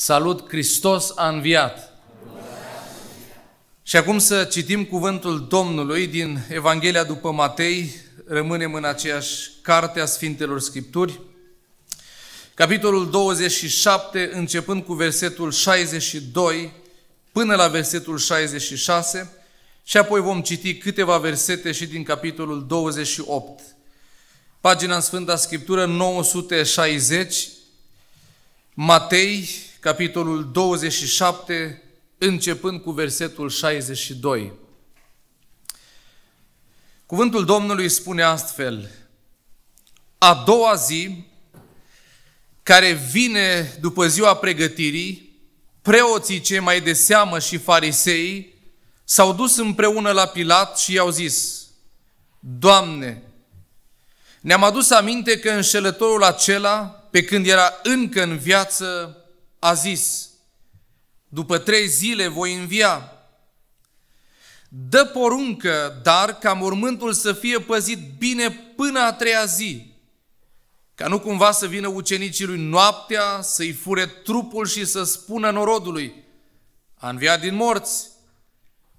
Salut, Hristos a înviat! Și acum să citim cuvântul Domnului din Evanghelia după Matei, rămânem în aceeași carte a Sfintelor Scripturi, capitolul 27, începând cu versetul 62 până la versetul 66 și apoi vom citi câteva versete și din capitolul 28. Pagina în Sfânta Scriptură 960, Matei, capitolul 27, începând cu versetul 62. Cuvântul Domnului spune astfel, a doua zi, care vine după ziua pregătirii, preoții cei mai de seamă și farisei s-au dus împreună la Pilat și i-au zis, Doamne, ne-am adus aminte că înșelătorul acela, pe când era încă în viață, a zis, după trei zile voi învia. Dă poruncă, dar, ca mormântul să fie păzit bine până a treia zi, ca nu cumva să vină ucenicii lui noaptea, să-i fure trupul și să spună norodului, a înviat din morți.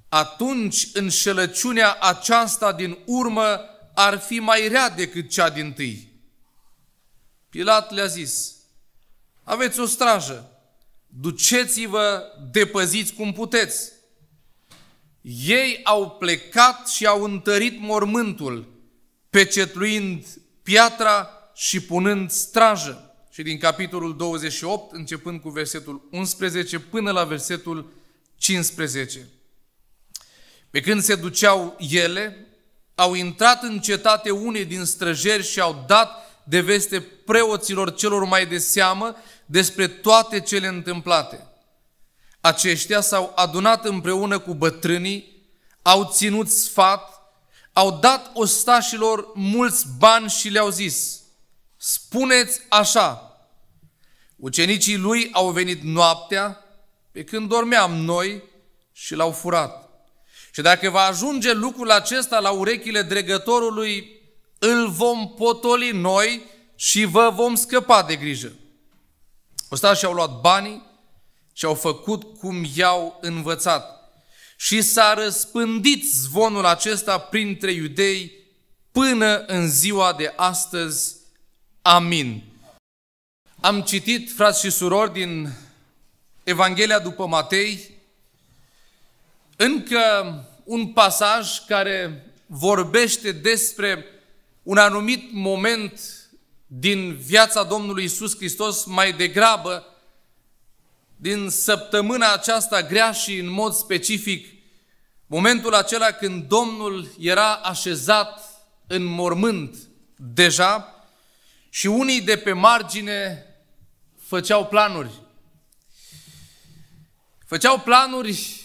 Atunci înșelăciunea aceasta din urmă ar fi mai rea decât cea din tâi. Pilat le-a zis, aveți o strajă. Duceți-vă, depăziți cum puteți. Ei au plecat și au întărit mormântul, pecetluind piatra și punând strajă. Și din capitolul 28, începând cu versetul 11 până la versetul 15. Pe când se duceau ele, au intrat în cetate unei din străjeri și au dat de veste preoților celor mai de seamă despre toate cele întâmplate. Aceștia s-au adunat împreună cu bătrânii, au ținut sfat, au dat ostașilor mulți bani și le-au zis, spuneți așa, ucenicii lui au venit noaptea, pe când dormeam noi și l-au furat. Și dacă va ajunge lucrul acesta la urechile dregătorului, îl vom potoli noi și vă vom scăpa de grijă. Ostașii au luat banii și au făcut cum i-au învățat. Și s-a răspândit zvonul acesta printre iudei până în ziua de astăzi. Amin. Am citit, frați și surori, din Evanghelia după Matei, încă un pasaj care vorbește despre un anumit moment din viața Domnului Isus Hristos mai degrabă din săptămâna aceasta grea și în mod specific momentul acela când Domnul era așezat în mormânt deja și unii de pe margine făceau planuri. Făceau planuri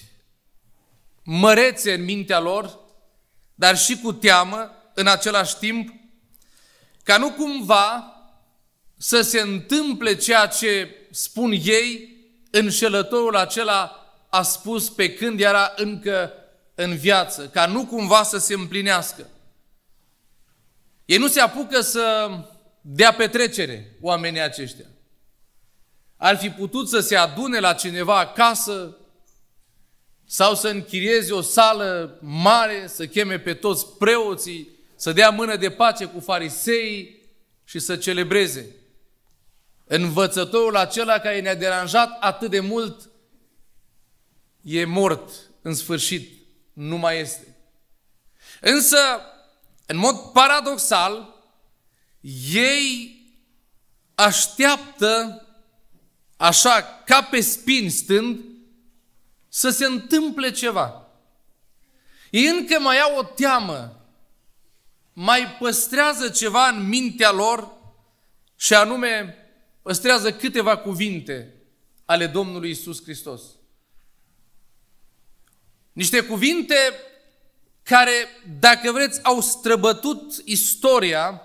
mărețe în mintea lor, dar și cu teamă în același timp, ca nu cumva să se întâmple ceea ce spun ei, înșelătorul acela a spus pe când era încă în viață, ca nu cumva să se împlinească. Ei nu se apucă să dea petrecere oamenii aceștia. Ar fi putut să se adune la cineva acasă sau să închirieze o sală mare, să cheme pe toți preoții, să dea mână de pace cu farisei și să celebreze. Învățătorul acela care ne-a deranjat atât de mult e mort în sfârșit, nu mai este. Însă, în mod paradoxal, ei așteaptă așa, ca pe spin stând, să se întâmple ceva. Ei încă mai au o teamă mai păstrează ceva în mintea lor și anume păstrează câteva cuvinte ale Domnului Isus Hristos. Niște cuvinte care, dacă vreți, au străbătut istoria,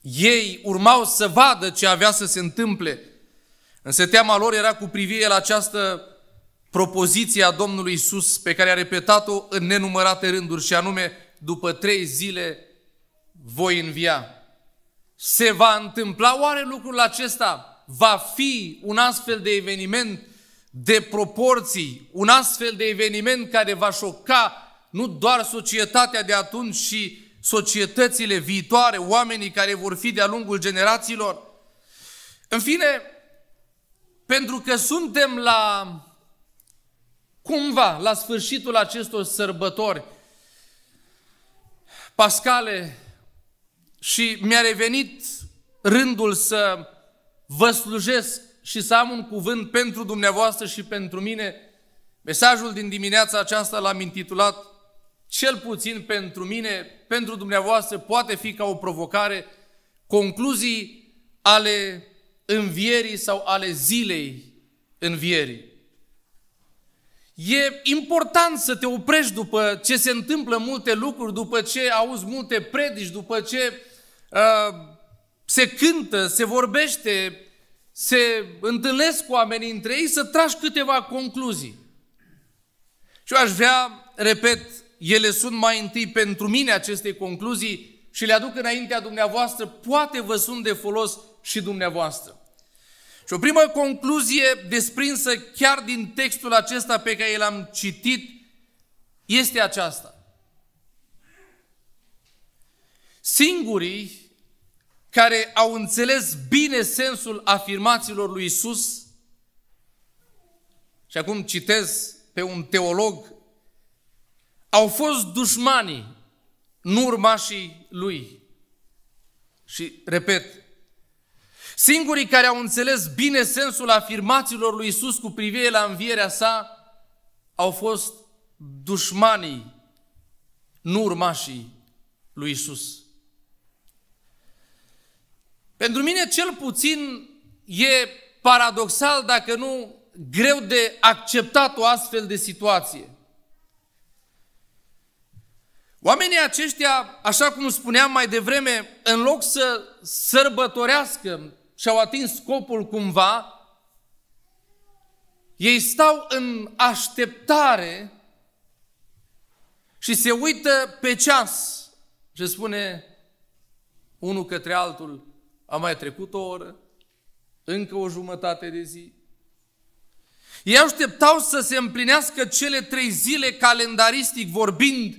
ei urmau să vadă ce avea să se întâmple. Însă teama lor era cu privire la această propoziție a Domnului Isus pe care a repetat-o în nenumărate rânduri și anume după trei zile voi învia. Se va întâmpla oare lucrul acesta? Va fi un astfel de eveniment de proporții, un astfel de eveniment care va șoca nu doar societatea de atunci și societățile viitoare, oamenii care vor fi de-a lungul generațiilor. În fine, pentru că suntem la cumva la sfârșitul acestor sărbători, pascale și mi-a revenit rândul să vă slujesc și să am un cuvânt pentru dumneavoastră și pentru mine, mesajul din dimineața aceasta l-am intitulat Cel puțin pentru mine, pentru dumneavoastră, poate fi ca o provocare, concluzii ale învierii sau ale zilei învierii. E important să te oprești după ce se întâmplă multe lucruri, după ce auzi multe predici, după ce uh, se cântă, se vorbește, se întâlnesc cu oamenii între ei, să tragi câteva concluzii. Și eu aș vrea, repet, ele sunt mai întâi pentru mine aceste concluzii și le aduc înaintea dumneavoastră, poate vă sunt de folos și dumneavoastră. Și o primă concluzie desprinsă chiar din textul acesta pe care l-am citit este aceasta. Singurii care au înțeles bine sensul afirmațiilor lui Isus, și acum citez pe un teolog, au fost dușmanii, nu urmașii lui. Și repet, Singurii care au înțeles bine sensul afirmațiilor lui Isus cu privire la învierea sa au fost dușmanii, nu urmașii lui Isus. Pentru mine cel puțin e paradoxal, dacă nu greu de acceptat o astfel de situație. Oamenii aceștia, așa cum spuneam mai devreme, în loc să sărbătorească și-au atins scopul cumva, ei stau în așteptare și se uită pe ceas și spune unul către altul, a mai trecut o oră, încă o jumătate de zi. Ei așteptau să se împlinească cele trei zile calendaristic vorbind,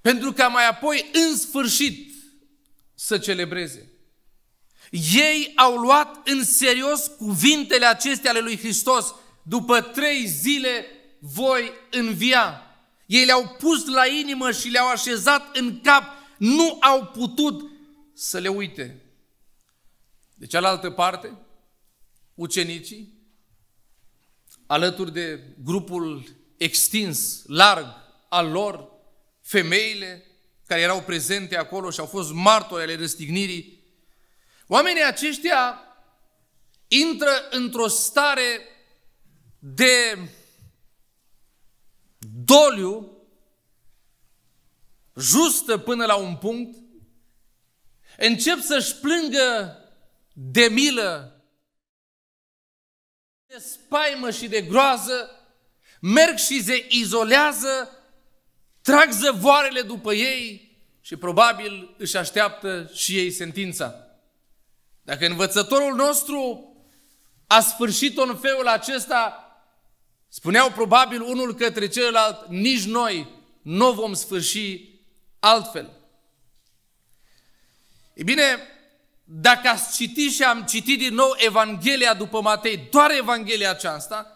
pentru ca mai apoi, în sfârșit, să celebreze. Ei au luat în serios cuvintele acestea ale lui Hristos. După trei zile voi învia. Ei le-au pus la inimă și le-au așezat în cap. Nu au putut să le uite. De cealaltă parte, ucenicii, alături de grupul extins, larg, al lor, femeile care erau prezente acolo și au fost martori ale răstignirii, Oamenii aceștia intră într-o stare de doliu justă până la un punct, încep să-și plângă de milă, de spaimă și de groază, merg și se izolează, trag zăvoarele după ei și probabil își așteaptă și ei sentința. Dacă învățătorul nostru a sfârșit-o în felul acesta, spuneau probabil unul către celălalt, nici noi nu vom sfârși altfel. E bine, dacă ați citit și am citit din nou Evanghelia după Matei, doar Evanghelia aceasta,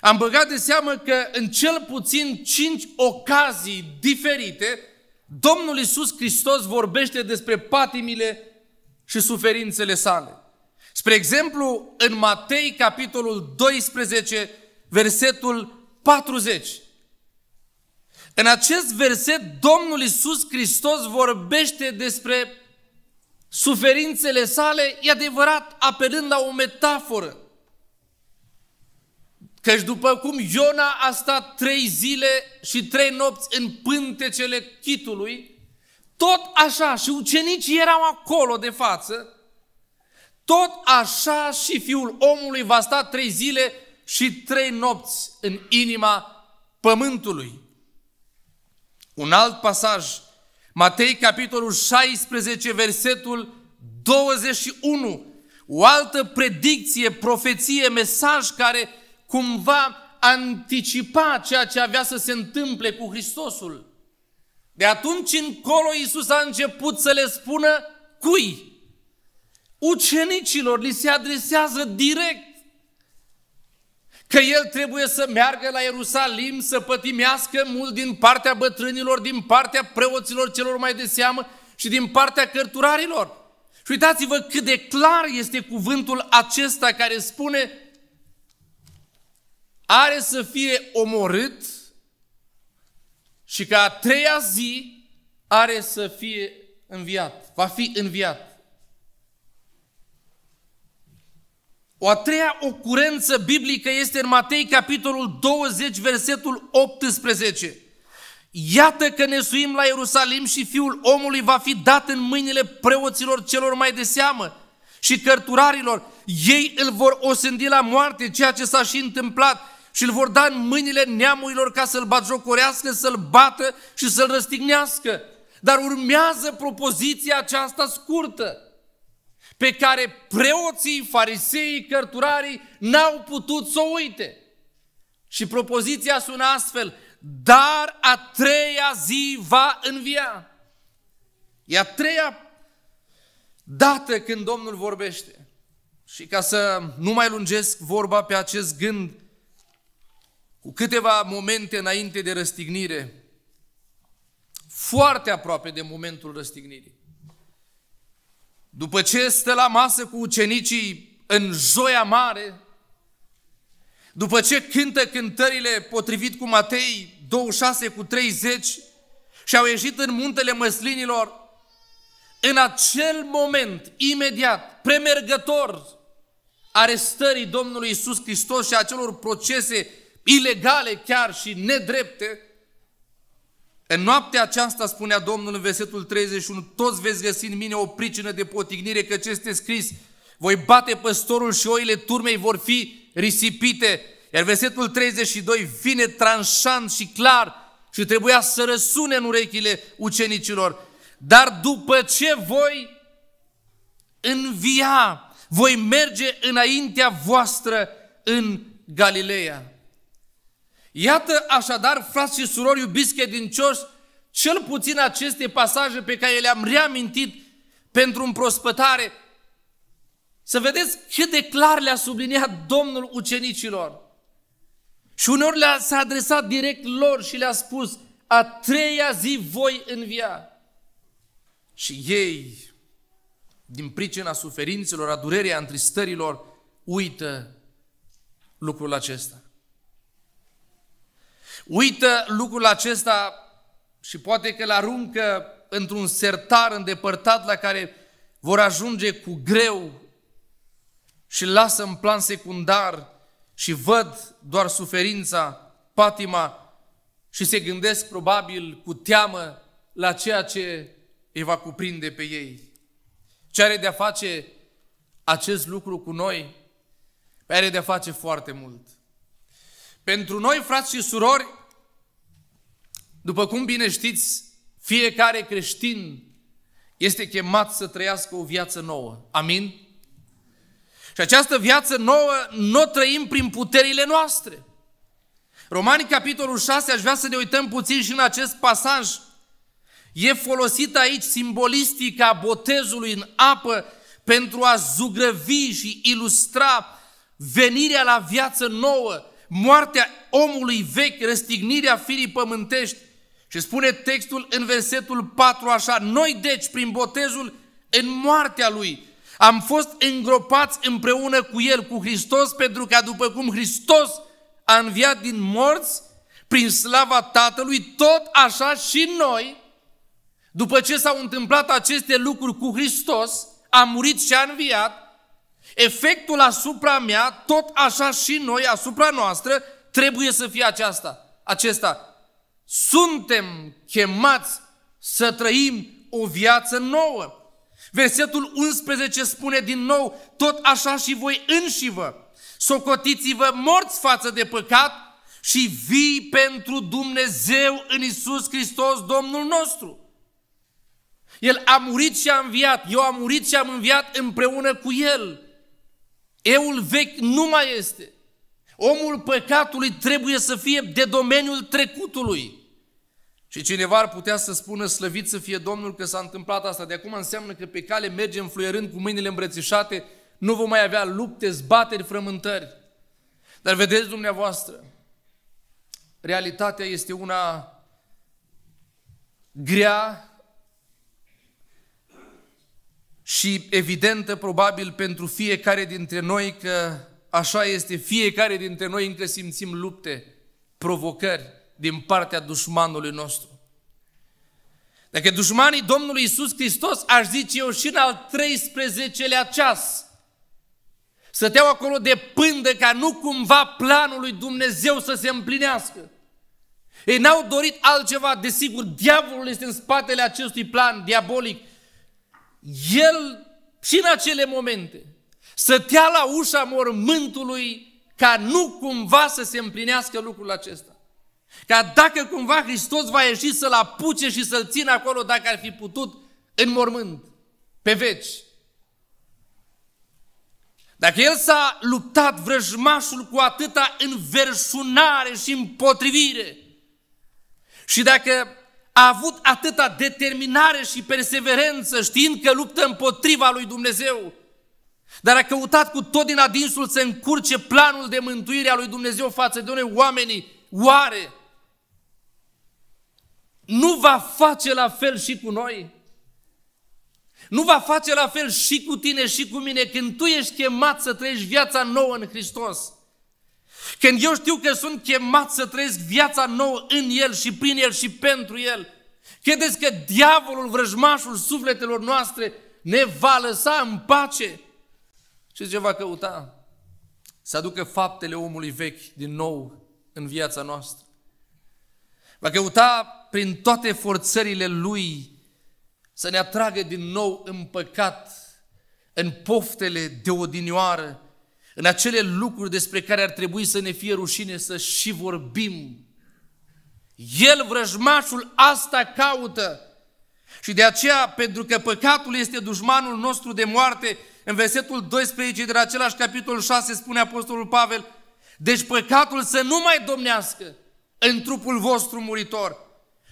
am băgat de seamă că în cel puțin cinci ocazii diferite, Domnul Isus Hristos vorbește despre patimile și suferințele sale. Spre exemplu, în Matei, capitolul 12, versetul 40. În acest verset, Domnul Isus Hristos vorbește despre suferințele sale, e adevărat, apelând la o metaforă. Căci după cum Iona a stat trei zile și trei nopți în pântecele chitului, tot așa și ucenicii erau acolo de față, tot așa și fiul omului va sta trei zile și trei nopți în inima pământului. Un alt pasaj, Matei capitolul 16, versetul 21, o altă predicție, profeție, mesaj care cumva anticipa ceea ce avea să se întâmple cu Hristosul. De atunci încolo Iisus a început să le spună cui? Ucenicilor li se adresează direct că el trebuie să meargă la Ierusalim, să pătimească mult din partea bătrânilor, din partea preoților celor mai de seamă și din partea cărturarilor. Și uitați-vă cât de clar este cuvântul acesta care spune are să fie omorât, și că a treia zi are să fie înviat, va fi înviat. O a treia ocurență biblică este în Matei, capitolul 20, versetul 18. Iată că ne suim la Ierusalim și fiul omului va fi dat în mâinile preoților celor mai de seamă și cărturarilor. Ei îl vor osândi la moarte, ceea ce s-a și întâmplat și îl vor da în mâinile neamurilor ca să-l batjocorească, să-l bată și să-l răstignească. Dar urmează propoziția aceasta scurtă, pe care preoții, fariseii, cărturarii n-au putut să o uite. Și propoziția sună astfel, dar a treia zi va învia. E a treia dată când Domnul vorbește. Și ca să nu mai lungesc vorba pe acest gând, cu câteva momente înainte de răstignire, foarte aproape de momentul răstignirii. După ce stă la masă cu ucenicii în joia mare, după ce cântă cântările potrivit cu Matei 26 cu 30 și au ieșit în muntele măslinilor, în acel moment, imediat, premergător arestării Domnului Isus Hristos și acelor procese ilegale chiar și nedrepte, în noaptea aceasta, spunea Domnul în versetul 31, toți veți găsi în mine o pricină de potignire, că ce este scris, voi bate păstorul și oile turmei vor fi risipite. Iar versetul 32 vine tranșant și clar și trebuia să răsune în urechile ucenicilor. Dar după ce voi învia, voi merge înaintea voastră în Galileea. Iată așadar, frați și surori iubiți credincioși, cel puțin aceste pasaje pe care le-am reamintit pentru împrospătare, să vedeți cât de clar le-a subliniat Domnul ucenicilor. Și uneori le-a, s-a adresat direct lor și le-a spus, a treia zi voi învia. Și ei, din pricina suferințelor, a durerii, a întristărilor, uită lucrul acesta uită lucrul acesta și poate că îl aruncă într-un sertar îndepărtat la care vor ajunge cu greu și lasă în plan secundar și văd doar suferința, patima și se gândesc probabil cu teamă la ceea ce îi va cuprinde pe ei. Ce are de-a face acest lucru cu noi? Păi are de-a face foarte mult. Pentru noi, frați și surori, după cum bine știți, fiecare creștin este chemat să trăiască o viață nouă. Amin? Și această viață nouă nu o trăim prin puterile noastre. Romani, capitolul 6, aș vrea să ne uităm puțin și în acest pasaj. E folosit aici simbolistica botezului în apă pentru a zugrăvi și ilustra venirea la viață nouă, moartea omului vechi, răstignirea firii pământești, și spune textul în versetul 4 așa, noi deci prin botezul în moartea lui am fost îngropați împreună cu el, cu Hristos, pentru că după cum Hristos a înviat din morți, prin slava Tatălui, tot așa și noi, după ce s-au întâmplat aceste lucruri cu Hristos, a murit și a înviat, efectul asupra mea, tot așa și noi, asupra noastră, trebuie să fie aceasta, acesta, suntem chemați să trăim o viață nouă. Versetul 11 spune din nou, tot așa și voi înși vă, socotiți-vă morți față de păcat și vii pentru Dumnezeu în Isus Hristos, Domnul nostru. El a murit și a înviat, eu am murit și am înviat împreună cu El. Eul vechi nu mai este. Omul păcatului trebuie să fie de domeniul trecutului. Și cineva ar putea să spună slăvit să fie Domnul că s-a întâmplat asta. De acum înseamnă că pe cale mergem fluierând cu mâinile îmbrățișate, nu vom mai avea lupte, zbateri, frământări. Dar vedeți dumneavoastră, realitatea este una grea și evidentă probabil pentru fiecare dintre noi că așa este, fiecare dintre noi încă simțim lupte, provocări din partea dușmanului nostru. Dacă dușmanii Domnului Isus Hristos, aș zice eu, și în al 13-lea ceas, stăteau acolo de pândă ca nu cumva planul lui Dumnezeu să se împlinească. Ei n-au dorit altceva, desigur, diavolul este în spatele acestui plan diabolic. El, și în acele momente, stătea la ușa mormântului ca nu cumva să se împlinească lucrul acesta. Ca dacă cumva Hristos va ieși să-l apuce și să-l țină acolo dacă ar fi putut în mormânt, pe veci. Dacă el s-a luptat vrăjmașul cu atâta înverșunare și împotrivire și dacă a avut atâta determinare și perseverență știind că luptă împotriva lui Dumnezeu, dar a căutat cu tot din adinsul să încurce planul de mântuire a lui Dumnezeu față de noi oamenii, oare nu va face la fel și cu noi? Nu va face la fel și cu tine și cu mine când tu ești chemat să trăiești viața nouă în Hristos. Când eu știu că sunt chemat să trăiesc viața nouă în El și prin El și pentru El, credeți că diavolul, vrăjmașul sufletelor noastre, ne va lăsa în pace? Și ce va căuta? Să aducă faptele omului vechi din nou în viața noastră. Va căuta prin toate forțările Lui să ne atragă din nou în păcat, în poftele de odinioară, în acele lucruri despre care ar trebui să ne fie rușine să și vorbim. El, vrăjmașul, asta caută. Și de aceea, pentru că păcatul este dușmanul nostru de moarte, în versetul 12 de la același capitol 6 spune Apostolul Pavel, deci păcatul să nu mai domnească în trupul vostru muritor,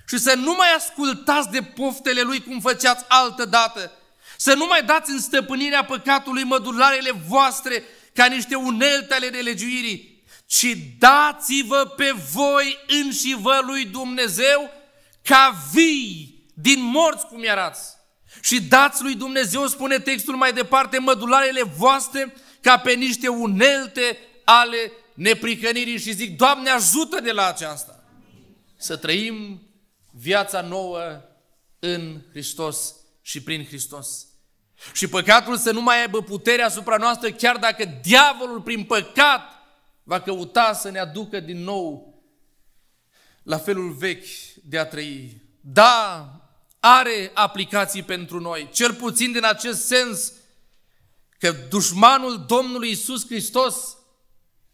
și să nu mai ascultați de poftele lui cum făceați altă dată. Să nu mai dați în stăpânirea păcatului mădularele voastre ca niște unelte ale nelegiuirii, ci dați-vă pe voi înși vă lui Dumnezeu ca vii din morți cum erați. Și dați lui Dumnezeu, spune textul mai departe, mădularele voastre ca pe niște unelte ale nepricănirii și zic, Doamne ajută de la aceasta. Să trăim viața nouă în Hristos și prin Hristos. Și păcatul să nu mai aibă putere asupra noastră, chiar dacă diavolul prin păcat va căuta să ne aducă din nou la felul vechi de a trăi. Da, are aplicații pentru noi, cel puțin din acest sens că dușmanul Domnului Isus Hristos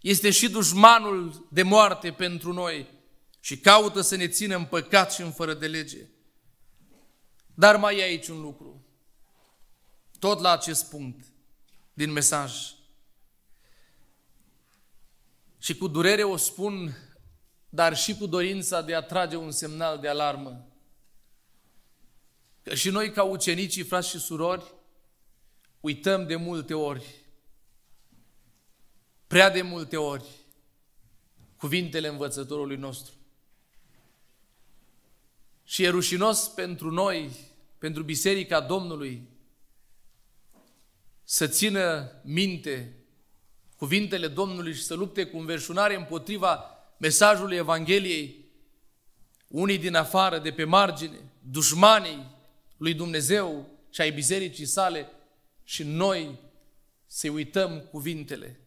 este și dușmanul de moarte pentru noi și caută să ne țină în păcat și în fără de lege. Dar mai e aici un lucru, tot la acest punct din mesaj. Și cu durere o spun, dar și cu dorința de a trage un semnal de alarmă. Că și noi, ca ucenicii, frați și surori, uităm de multe ori, prea de multe ori, cuvintele învățătorului nostru și e rușinos pentru noi, pentru Biserica Domnului, să țină minte cuvintele Domnului și să lupte cu înverșunare împotriva mesajului Evangheliei, unii din afară, de pe margine, dușmanii lui Dumnezeu și ai bisericii sale și noi să uităm cuvintele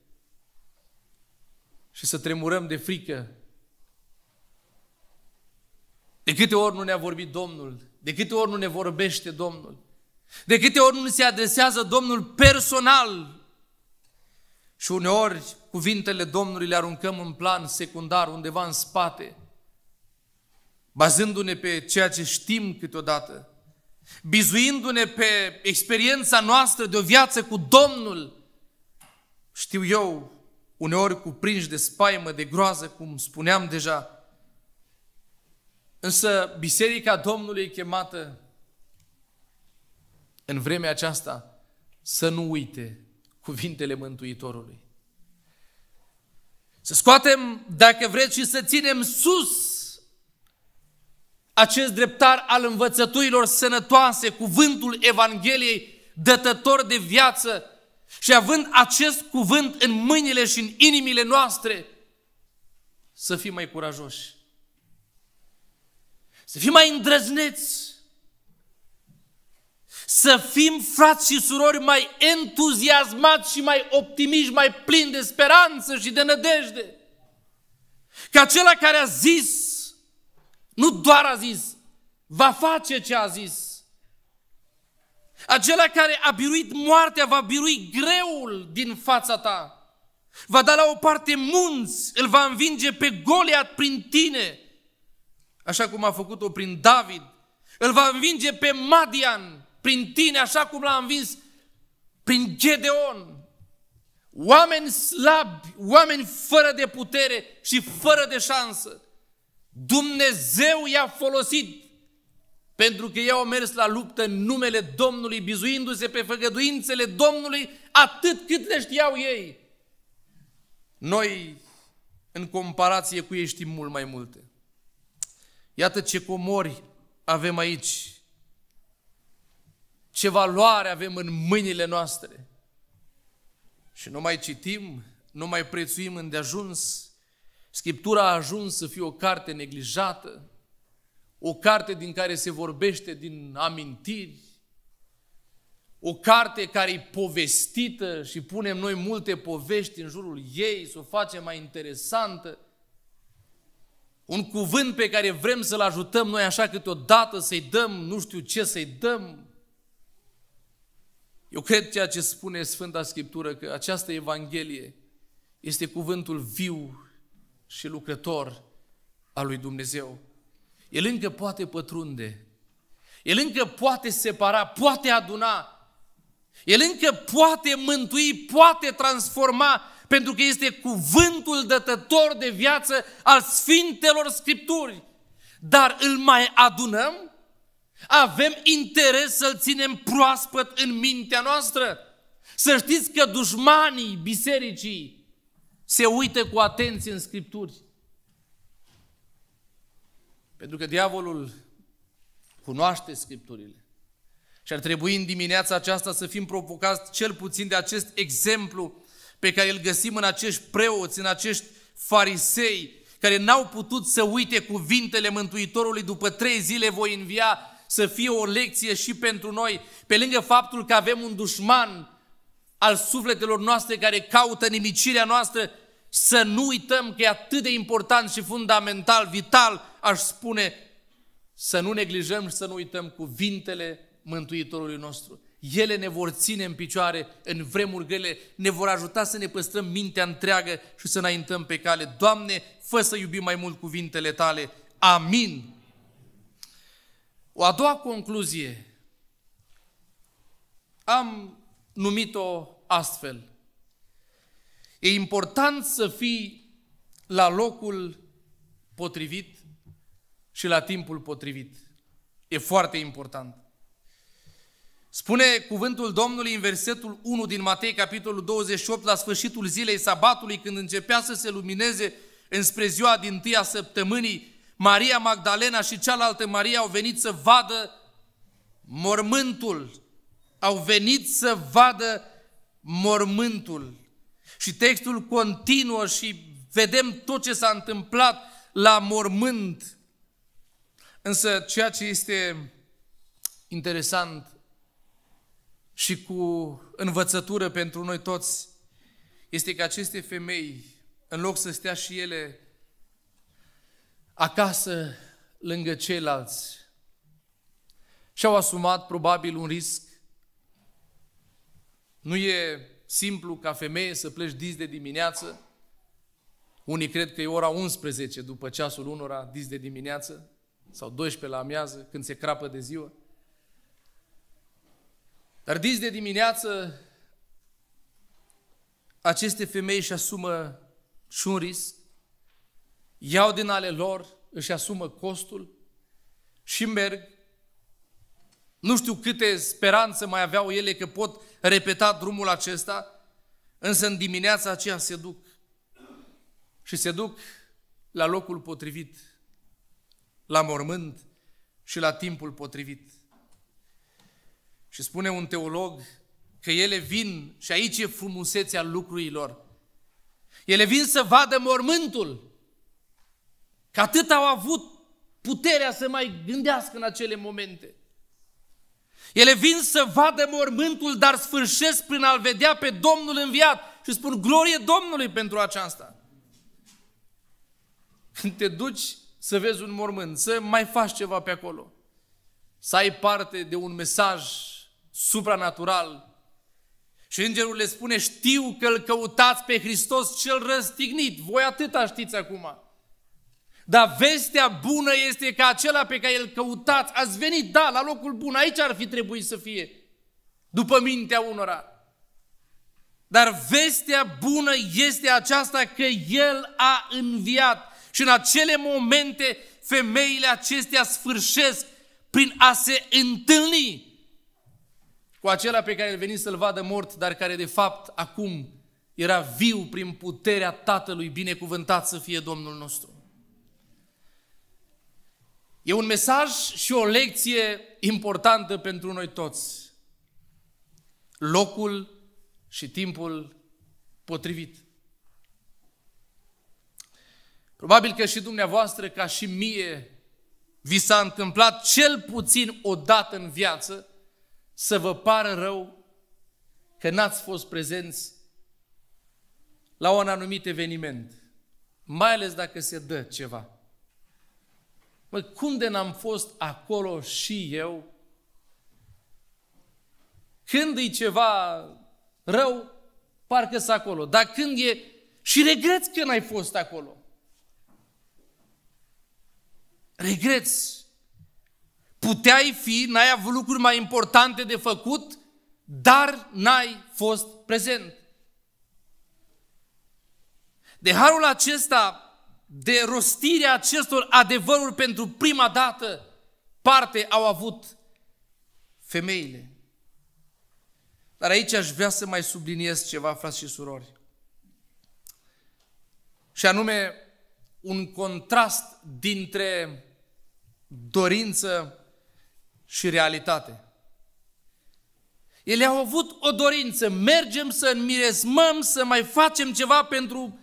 și să tremurăm de frică de câte ori nu ne-a vorbit Domnul, de câte ori nu ne vorbește Domnul, de câte ori nu se adresează Domnul personal și uneori cuvintele Domnului le aruncăm în plan secundar, undeva în spate, bazându-ne pe ceea ce știm câteodată, bizuindu-ne pe experiența noastră de o viață cu Domnul, știu eu, uneori cuprinși de spaimă, de groază, cum spuneam deja, Însă biserica Domnului e chemată în vremea aceasta să nu uite cuvintele Mântuitorului. Să scoatem, dacă vreți, și să ținem sus acest dreptar al învățăturilor sănătoase, cuvântul Evangheliei dătător de viață și având acest cuvânt în mâinile și în inimile noastre, să fim mai curajoși să fim mai îndrăzneți, să fim frați și surori mai entuziasmați și mai optimiști, mai plini de speranță și de nădejde. Că acela care a zis, nu doar a zis, va face ce a zis. Acela care a biruit moartea va birui greul din fața ta. Va da la o parte munți, îl va învinge pe Goliat prin tine – așa cum a făcut-o prin David. Îl va învinge pe Madian prin tine, așa cum l-a învins prin Gedeon. Oameni slabi, oameni fără de putere și fără de șansă. Dumnezeu i-a folosit pentru că i au mers la luptă în numele Domnului, bizuindu-se pe făgăduințele Domnului atât cât le știau ei. Noi, în comparație cu ei, știm mult mai multe. Iată ce comori avem aici. Ce valoare avem în mâinile noastre. Și nu mai citim, nu mai prețuim îndeajuns. Scriptura a ajuns să fie o carte neglijată, o carte din care se vorbește din amintiri, o carte care e povestită și punem noi multe povești în jurul ei, să o facem mai interesantă, un cuvânt pe care vrem să-l ajutăm noi așa câteodată, să-i dăm, nu știu ce să-i dăm. Eu cred ceea ce spune Sfânta Scriptură, că această Evanghelie este cuvântul viu și lucrător al lui Dumnezeu. El încă poate pătrunde, el încă poate separa, poate aduna, el încă poate mântui, poate transforma, pentru că este cuvântul dătător de viață al Sfintelor Scripturi. Dar îl mai adunăm? Avem interes să-l ținem proaspăt în mintea noastră? Să știți că dușmanii bisericii se uită cu atenție în Scripturi. Pentru că diavolul cunoaște Scripturile. Și ar trebui în dimineața aceasta să fim provocați cel puțin de acest exemplu pe care îl găsim în acești preoți, în acești farisei, care n-au putut să uite cuvintele Mântuitorului după trei zile voi învia să fie o lecție și pentru noi, pe lângă faptul că avem un dușman al sufletelor noastre care caută nimicirea noastră, să nu uităm că e atât de important și fundamental, vital, aș spune, să nu neglijăm și să nu uităm cuvintele Mântuitorului nostru. Ele ne vor ține în picioare în vremuri grele, ne vor ajuta să ne păstrăm mintea întreagă și să înaintăm pe cale. Doamne, fă să iubim mai mult cuvintele Tale. Amin. O a doua concluzie am numit-o astfel. E important să fii la locul potrivit și la timpul potrivit. E foarte important. Spune cuvântul Domnului în versetul 1 din Matei, capitolul 28, la sfârșitul zilei sabatului, când începea să se lumineze înspre ziua din tâia săptămânii, Maria Magdalena și cealaltă Maria au venit să vadă mormântul. Au venit să vadă mormântul. Și textul continuă și vedem tot ce s-a întâmplat la mormânt. Însă ceea ce este interesant și cu învățătură pentru noi toți este că aceste femei, în loc să stea și ele acasă lângă ceilalți, și-au asumat probabil un risc. Nu e simplu ca femeie să pleci dis de dimineață, unii cred că e ora 11 după ceasul unora, dis de dimineață, sau 12 la amiază, când se crapă de ziua. Dar dis de dimineață, aceste femei își asumă și un risc, iau din ale lor, își asumă costul și merg. Nu știu câte speranțe mai aveau ele că pot repeta drumul acesta, însă în dimineața aceea se duc. Și se duc la locul potrivit, la mormânt și la timpul potrivit. Și spune un teolog că ele vin, și aici e frumusețea lucrurilor, ele vin să vadă mormântul, că atât au avut puterea să mai gândească în acele momente. Ele vin să vadă mormântul, dar sfârșesc prin a-L vedea pe Domnul înviat și spun glorie Domnului pentru aceasta. Când te duci să vezi un mormânt, să mai faci ceva pe acolo, să ai parte de un mesaj supranatural. Și îngerul le spune, știu că îl căutați pe Hristos cel răstignit, voi atâta știți acum. Dar vestea bună este că acela pe care îl căutați, ați venit, da, la locul bun, aici ar fi trebuit să fie, după mintea unora. Dar vestea bună este aceasta că El a înviat. Și în acele momente, femeile acestea sfârșesc prin a se întâlni cu acela pe care el veni să-l vadă mort, dar care de fapt acum era viu prin puterea Tatălui, binecuvântat să fie Domnul nostru. E un mesaj și o lecție importantă pentru noi toți. Locul și timpul potrivit. Probabil că și dumneavoastră, ca și mie, vi s-a întâmplat cel puțin o dată în viață să vă pară rău că n-ați fost prezenți la un anumit eveniment, mai ales dacă se dă ceva. Mă, cum de n-am fost acolo și eu? Când e ceva rău, parcă s acolo. Dar când e... Și regreți că n-ai fost acolo. Regreți puteai fi, n-ai avut lucruri mai importante de făcut, dar n-ai fost prezent. De harul acesta, de rostirea acestor adevăruri pentru prima dată, parte au avut femeile. Dar aici aș vrea să mai subliniez ceva, frați și surori. Și anume, un contrast dintre dorință și realitate. Ele au avut o dorință, mergem să înmiresmăm, să mai facem ceva pentru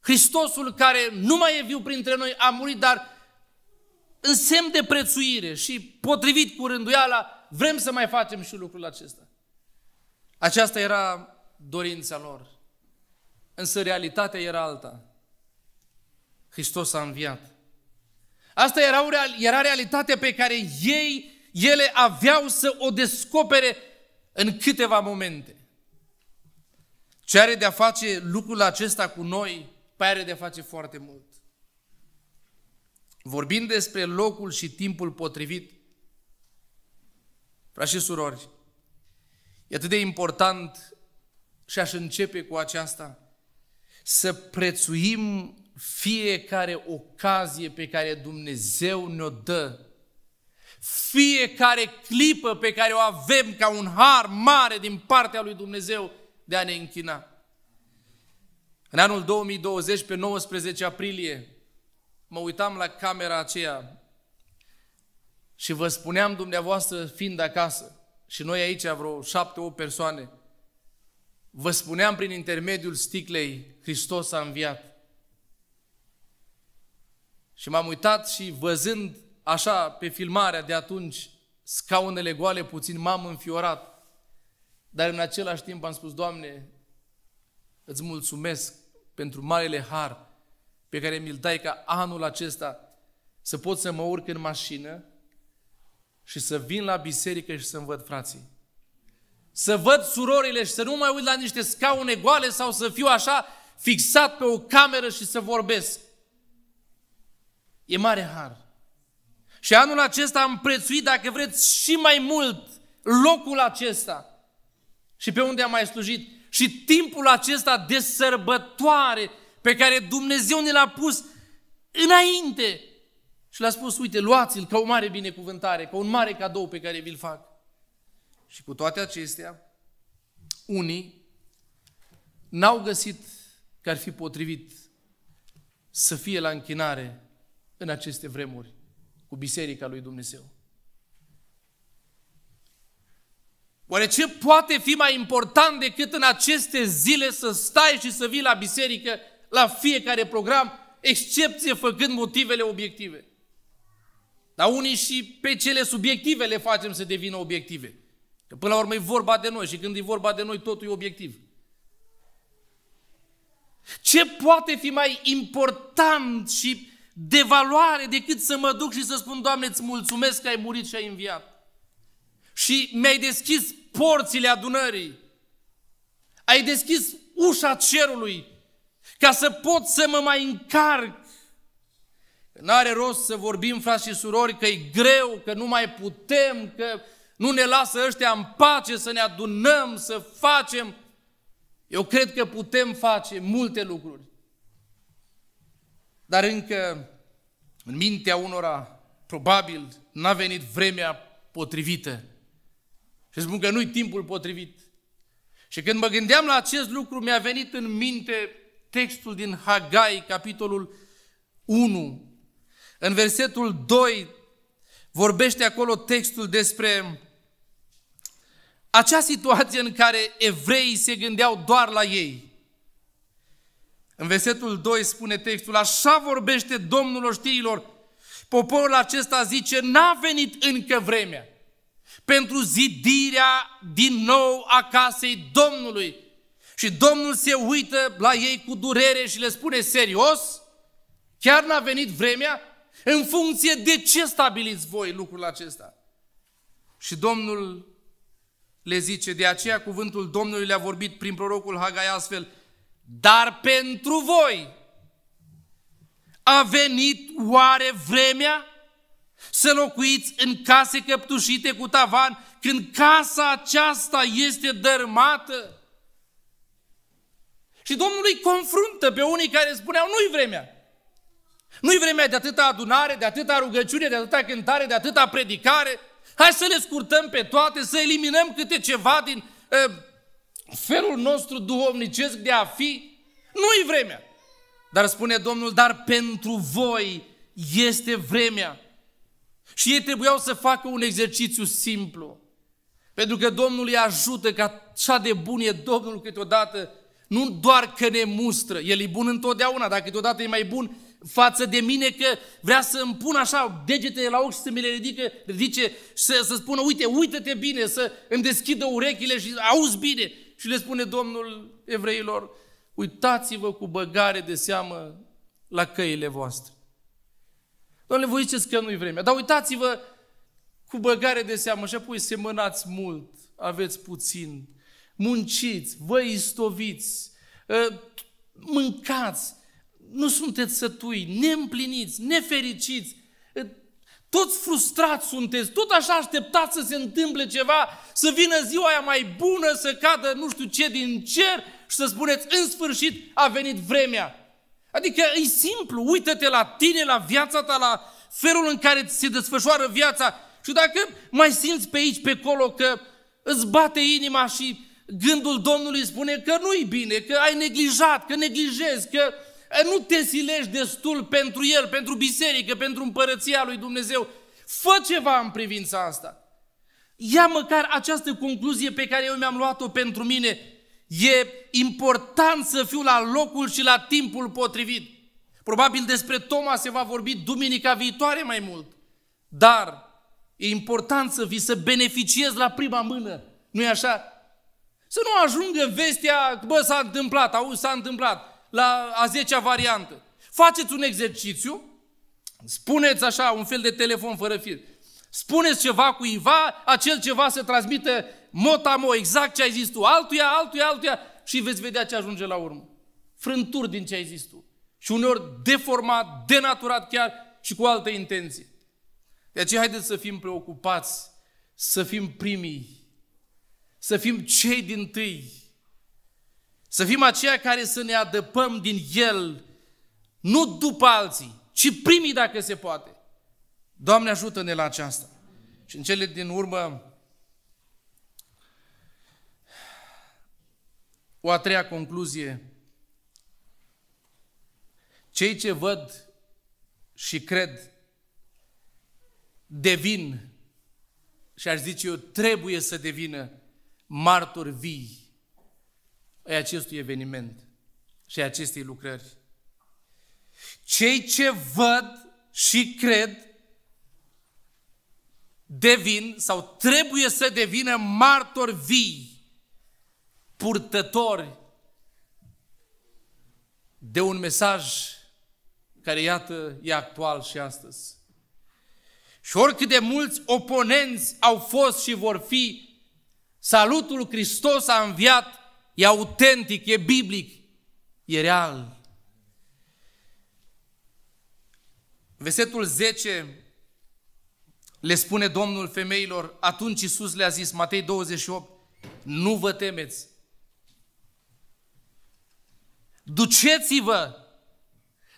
Hristosul care nu mai e viu printre noi, a murit, dar în semn de prețuire și potrivit cu rânduiala, vrem să mai facem și lucrul acesta. Aceasta era dorința lor. Însă realitatea era alta. Hristos a înviat. Asta era, era realitatea pe care ei ele aveau să o descopere în câteva momente. Ce are de-a face lucrul acesta cu noi, pare păi de-a face foarte mult. Vorbind despre locul și timpul potrivit, frați și surori, e atât de important și aș începe cu aceasta, să prețuim fiecare ocazie pe care Dumnezeu ne-o dă fiecare clipă pe care o avem ca un har mare din partea lui Dumnezeu de a ne închina. În anul 2020, pe 19 aprilie, mă uitam la camera aceea și vă spuneam dumneavoastră, fiind acasă, și noi aici vreo șapte, o persoane, vă spuneam prin intermediul sticlei, Hristos a înviat. Și m-am uitat și văzând așa pe filmarea de atunci, scaunele goale puțin, m-am înfiorat. Dar în același timp am spus, Doamne, îți mulțumesc pentru marele har pe care mi-l dai ca anul acesta să pot să mă urc în mașină și să vin la biserică și să-mi văd frații. Să văd surorile și să nu mai uit la niște scaune goale sau să fiu așa fixat pe o cameră și să vorbesc. E mare har. Și anul acesta am prețuit, dacă vreți, și mai mult locul acesta și pe unde am mai slujit și timpul acesta de sărbătoare pe care Dumnezeu ne l-a pus înainte și l-a spus, uite, luați-l ca o mare binecuvântare, ca un mare cadou pe care vi-l fac. Și cu toate acestea, unii n-au găsit că ar fi potrivit să fie la închinare în aceste vremuri cu biserica lui Dumnezeu. Oare ce poate fi mai important decât în aceste zile să stai și să vii la biserică la fiecare program, excepție făcând motivele obiective? Dar unii și pe cele subiective le facem să devină obiective. Că până la urmă e vorba de noi și când e vorba de noi totul e obiectiv. Ce poate fi mai important și de valoare decât să mă duc și să spun, Doamne, îți mulțumesc că ai murit și ai înviat. Și mi-ai deschis porțile adunării. Ai deschis ușa cerului ca să pot să mă mai încarc. N-are rost să vorbim, frați și surori, că e greu, că nu mai putem, că nu ne lasă ăștia în pace să ne adunăm, să facem. Eu cred că putem face multe lucruri. Dar încă în mintea unora, probabil, n-a venit vremea potrivită. Și spun că nu-i timpul potrivit. Și când mă gândeam la acest lucru, mi-a venit în minte textul din Hagai, capitolul 1. În versetul 2 vorbește acolo textul despre acea situație în care evreii se gândeau doar la ei. În versetul 2 spune textul, așa vorbește Domnul oștiilor, poporul acesta zice, n-a venit încă vremea pentru zidirea din nou a casei Domnului. Și Domnul se uită la ei cu durere și le spune, serios? Chiar n-a venit vremea? În funcție de ce stabiliți voi lucrul acesta? Și Domnul le zice, de aceea cuvântul Domnului le-a vorbit prin prorocul Hagai astfel, dar pentru voi a venit oare vremea să locuiți în case căptușite cu tavan când casa aceasta este dărmată? Și Domnul îi confruntă pe unii care spuneau, nu-i vremea. Nu-i vremea de atâta adunare, de atâta rugăciune, de atâta cântare, de atâta predicare. Hai să le scurtăm pe toate, să eliminăm câte ceva din uh, felul nostru duhovnicesc de a fi, nu-i vremea. Dar spune Domnul, dar pentru voi este vremea. Și ei trebuiau să facă un exercițiu simplu. Pentru că Domnul îi ajută, că așa de bun e Domnul câteodată, nu doar că ne mustră, El e bun întotdeauna, dar câteodată e mai bun față de mine că vrea să îmi pun așa degetele la ochi și să mi le ridică, ridice, să, să spună, uite, uite te bine, să îmi deschidă urechile și auzi bine. Și le spune Domnul evreilor, uitați-vă cu băgare de seamă la căile voastre. Domnule, voi ziceți că nu-i vremea, dar uitați-vă cu băgare de seamă și apoi semănați mult, aveți puțin, munciți, vă istoviți, ă, mâncați, nu sunteți sătui, neîmpliniți, nefericiți, toți frustrați sunteți, tot așa așteptați să se întâmple ceva, să vină ziua aia mai bună, să cadă nu știu ce din cer și să spuneți, în sfârșit a venit vremea. Adică e simplu, uită-te la tine, la viața ta, la felul în care se desfășoară viața și dacă mai simți pe aici, pe acolo, că îți bate inima și gândul Domnului spune că nu-i bine, că ai neglijat, că neglijezi, că nu te silești destul pentru el, pentru biserică, pentru împărăția lui Dumnezeu. Fă ceva în privința asta. Ia măcar această concluzie pe care eu mi-am luat-o pentru mine. E important să fiu la locul și la timpul potrivit. Probabil despre Toma se va vorbi duminica viitoare mai mult. Dar e important să vii, să beneficiezi la prima mână. nu e așa? Să nu ajungă vestea, bă, s-a întâmplat, auzi, s-a întâmplat la a zecea variantă. Faceți un exercițiu, spuneți așa, un fel de telefon fără fir. Spuneți ceva cuiva, acel ceva se transmite motamo, exact ce ai zis tu, altuia, altuia, altuia, și veți vedea ce ajunge la urmă. Frânturi din ce ai zis tu. Și uneori deformat, denaturat chiar și cu alte intenții. De aceea haideți să fim preocupați, să fim primii, să fim cei din tâi, să fim aceia care să ne adăpăm din El, nu după alții, ci primii dacă se poate. Doamne ajută-ne la aceasta. Și în cele din urmă, o a treia concluzie. Cei ce văd și cred devin, și aș zice eu, trebuie să devină martori vii ai acestui eveniment și ai acestei lucrări. Cei ce văd și cred devin sau trebuie să devină martori vii, purtători de un mesaj care, iată, e actual și astăzi. Și oricât de mulți oponenți au fost și vor fi, salutul Hristos a înviat e autentic, e biblic, e real. Versetul 10 le spune Domnul femeilor, atunci Iisus le-a zis, Matei 28, nu vă temeți. Duceți-vă,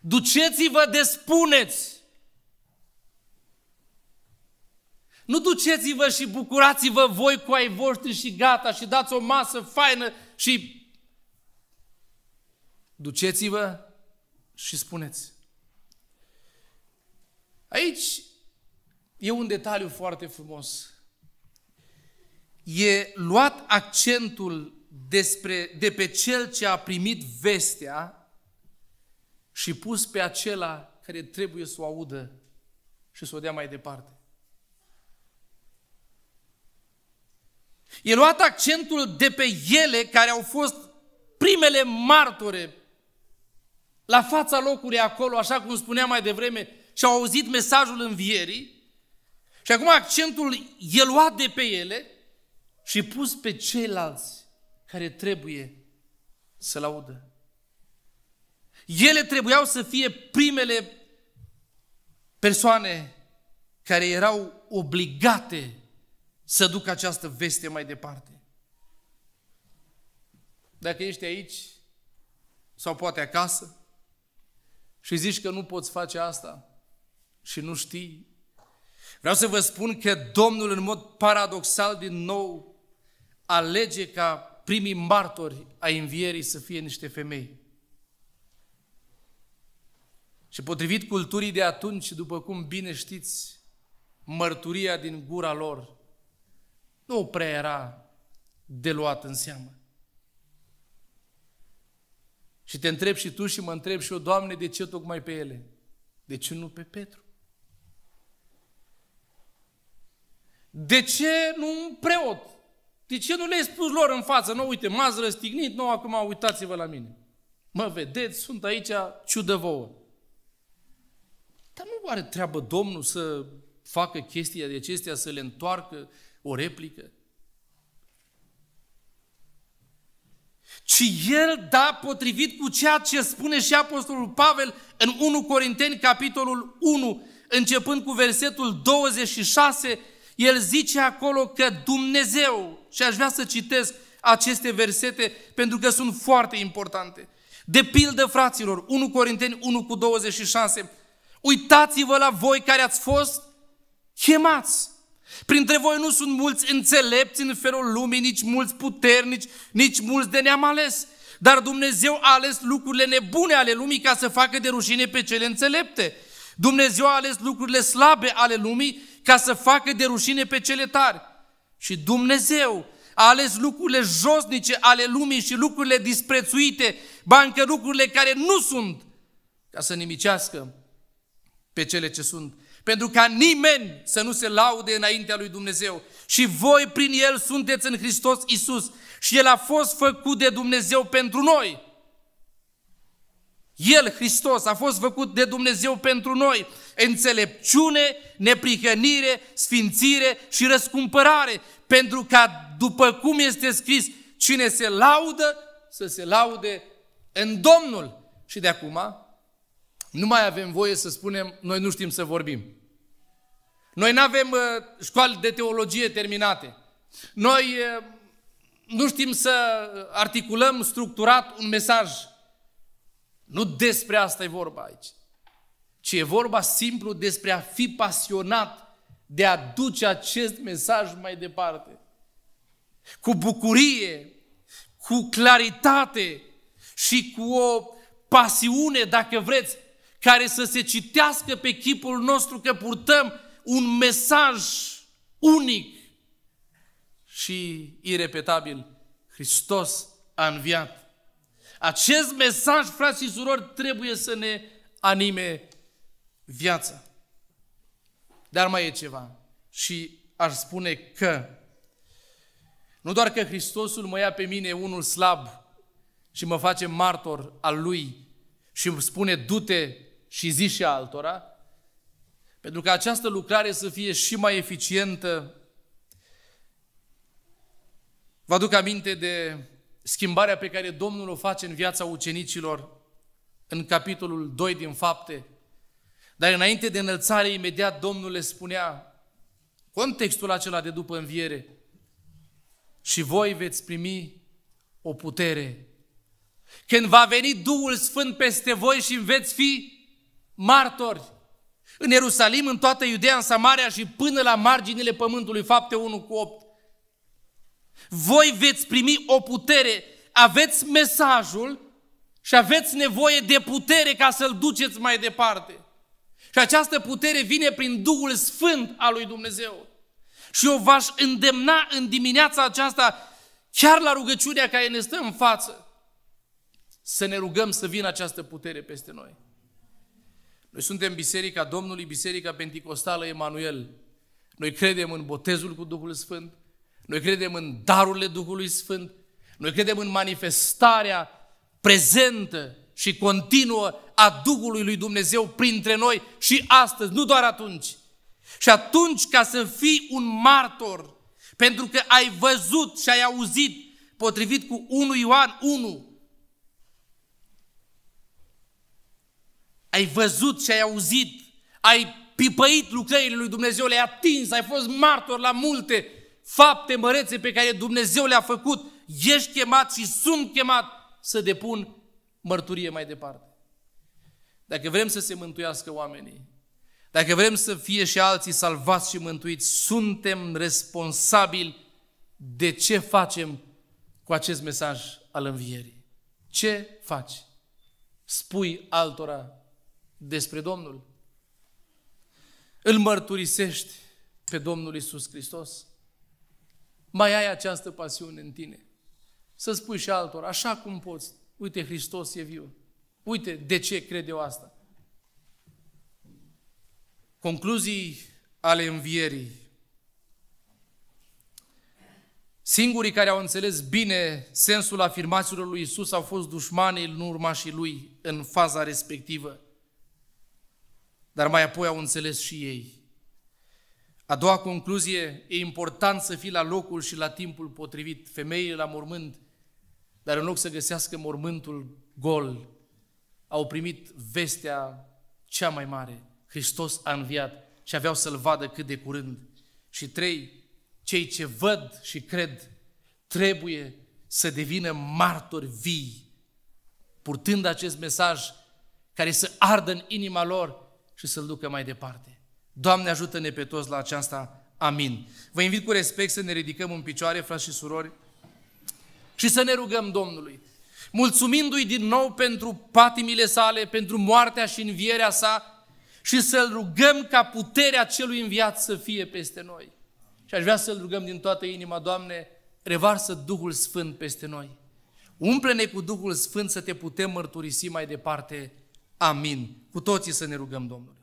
duceți-vă, despuneți Nu duceți-vă și bucurați-vă voi cu ai voștri și gata și dați o masă faină și... Duceți-vă și spuneți. Aici e un detaliu foarte frumos. E luat accentul despre, de pe cel ce a primit vestea și pus pe acela care trebuie să o audă și să o dea mai departe. E luat accentul de pe ele care au fost primele martore la fața locului acolo, așa cum spuneam mai devreme, și au auzit mesajul învierii și acum accentul e luat de pe ele și pus pe ceilalți care trebuie să-L audă. Ele trebuiau să fie primele persoane care erau obligate să duc această veste mai departe. Dacă ești aici sau poate acasă și zici că nu poți face asta și nu știi, vreau să vă spun că Domnul în mod paradoxal din nou alege ca primii martori a învierii să fie niște femei. Și potrivit culturii de atunci, după cum bine știți, mărturia din gura lor nu prea era de luat în seamă. Și te întreb și tu și mă întreb și eu, Doamne, de ce tocmai pe ele? De ce nu pe Petru? De ce nu un preot? De ce nu le-ai spus lor în față? Nu, uite, m-ați răstignit, nu, acum uitați-vă la mine. Mă vedeți, sunt aici ciudă vouă. Dar nu are treabă Domnul să facă chestia de acestea, să le întoarcă, o replică. Ci el da potrivit cu ceea ce spune și Apostolul Pavel în 1 Corinteni, capitolul 1, începând cu versetul 26, el zice acolo că Dumnezeu, și aș vrea să citesc aceste versete pentru că sunt foarte importante. De pildă, fraților, 1 Corinteni 1 cu 26, uitați-vă la voi care ați fost chemați Printre voi nu sunt mulți înțelepți în felul lumii, nici mulți puternici, nici mulți de neam ales. Dar Dumnezeu a ales lucrurile nebune ale lumii ca să facă de rușine pe cele înțelepte. Dumnezeu a ales lucrurile slabe ale lumii ca să facă de rușine pe cele tari. Și Dumnezeu a ales lucrurile josnice ale lumii și lucrurile disprețuite, bancă lucrurile care nu sunt, ca să nimicească pe cele ce sunt pentru ca nimeni să nu se laude înaintea lui Dumnezeu. Și voi prin El sunteți în Hristos Isus și El a fost făcut de Dumnezeu pentru noi. El, Hristos, a fost făcut de Dumnezeu pentru noi. Înțelepciune, neprihănire, sfințire și răscumpărare. Pentru ca, după cum este scris, cine se laudă, să se laude în Domnul. Și de acum nu mai avem voie să spunem, noi nu știm să vorbim. Noi nu avem uh, de teologie terminate. Noi uh, nu știm să uh, articulăm structurat un mesaj. Nu despre asta e vorba aici, ci e vorba simplu despre a fi pasionat de a duce acest mesaj mai departe. Cu bucurie, cu claritate și cu o pasiune, dacă vreți, care să se citească pe chipul nostru că purtăm un mesaj unic și irepetabil. Hristos a înviat. Acest mesaj, frații și surori, trebuie să ne anime viața. Dar mai e ceva. Și aș spune că nu doar că Hristosul mă ia pe mine unul slab și mă face martor al Lui și îmi spune du-te și zi și altora, pentru că această lucrare să fie și mai eficientă. Vă aduc aminte de schimbarea pe care Domnul o face în viața ucenicilor în capitolul 2 din Fapte. Dar înainte de înălțare, imediat Domnul le spunea contextul acela de după înviere și voi veți primi o putere. Când va veni Duhul Sfânt peste voi și veți fi martori în Ierusalim, în toată Iudea, în Samaria și până la marginile pământului, fapte 1 cu 8. Voi veți primi o putere, aveți mesajul și aveți nevoie de putere ca să-l duceți mai departe. Și această putere vine prin Duhul Sfânt al lui Dumnezeu. Și eu v-aș îndemna în dimineața aceasta, chiar la rugăciunea care ne stă în față, să ne rugăm să vină această putere peste noi. Noi suntem Biserica Domnului, Biserica Pentecostală Emanuel. Noi credem în botezul cu Duhul Sfânt, noi credem în darurile Duhului Sfânt, noi credem în manifestarea prezentă și continuă a Duhului lui Dumnezeu printre noi și astăzi, nu doar atunci. Și atunci, ca să fii un martor, pentru că ai văzut și ai auzit, potrivit cu 1 Ioan 1, ai văzut și ai auzit, ai pipăit lucrările lui Dumnezeu, le-ai atins, ai fost martor la multe fapte mărețe pe care Dumnezeu le-a făcut, ești chemat și sunt chemat să depun mărturie mai departe. Dacă vrem să se mântuiască oamenii, dacă vrem să fie și alții salvați și mântuiți, suntem responsabili de ce facem cu acest mesaj al învierii. Ce faci? Spui altora despre Domnul. Îl mărturisești pe Domnul Isus Hristos. Mai ai această pasiune în tine. Să spui și altor, așa cum poți, uite, Hristos e viu. Uite, de ce cred eu asta? Concluzii ale învierii. Singurii care au înțeles bine sensul afirmațiilor lui Isus au fost dușmanii în urmașii lui în faza respectivă. Dar mai apoi au înțeles și ei. A doua concluzie, e important să fii la locul și la timpul potrivit. Femeile la mormânt, dar în loc să găsească mormântul gol, au primit vestea cea mai mare. Hristos a înviat și aveau să-L vadă cât de curând. Și trei, cei ce văd și cred trebuie să devină martori vii, purtând acest mesaj care să ardă în inima lor și să-L ducă mai departe. Doamne ajută-ne pe toți la aceasta. Amin. Vă invit cu respect să ne ridicăm în picioare, frați și surori, și să ne rugăm Domnului, mulțumindu-i din nou pentru patimile sale, pentru moartea și învierea sa și să-L rugăm ca puterea celui înviat să fie peste noi. Și aș vrea să-L rugăm din toată inima, Doamne, revarsă Duhul Sfânt peste noi. Umple-ne cu Duhul Sfânt să te putem mărturisi mai departe. Amin. Cu toții să ne rugăm Domnului.